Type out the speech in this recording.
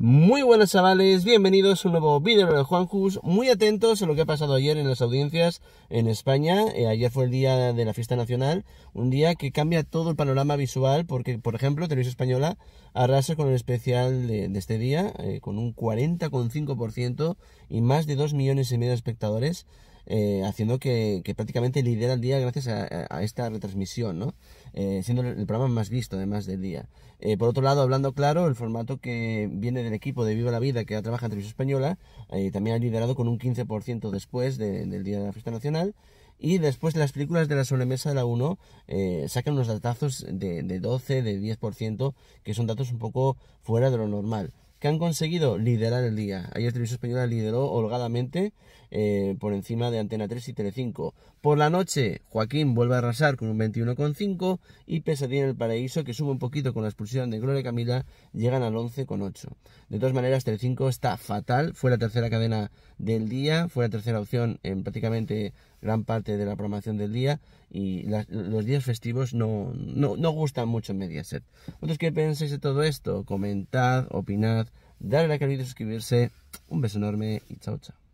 Muy buenas chavales, bienvenidos a un nuevo vídeo de Juan jus muy atentos a lo que ha pasado ayer en las audiencias en España, eh, ayer fue el día de la fiesta nacional, un día que cambia todo el panorama visual porque, por ejemplo, Televisión Española arrasa con el especial de, este día, eh, con un 40,5% y más de 2 millones y medio de espectadores, eh, haciendo que, prácticamente lidera el día gracias a, esta retransmisión, eh, siendo el programa más visto además del día. Eh, por otro lado, hablando claro, el formato que viene del equipo de Viva la Vida que ya trabaja en Televisión Española, también ha liderado con un 15% después del Día de la Fiesta Nacional. Y después de las películas de la sobremesa de la 1 sacan unos datazos de, de 12, de 10%, que son datos un poco fuera de lo normal que han conseguido liderar el día. Ayer Televisión Española lideró holgadamente eh, por encima de Antena 3 y Telecinco. Por la noche, Joaquín vuelve a arrasar con un 21,5 y Pesadilla en el Paraíso, que sube un poquito con la expulsión de Gloria Camila, llegan al 11,8. De todas maneras, Telecinco está fatal. Fue la tercera cadena del día, fue la tercera opción en prácticamente gran parte de la programación del día y los días festivos no, no gustan mucho en Mediaset. ¿Vosotros qué pensáis de todo esto? Comentad, opinad darle like al vídeo, suscribirse. Un beso enorme y chao, chao.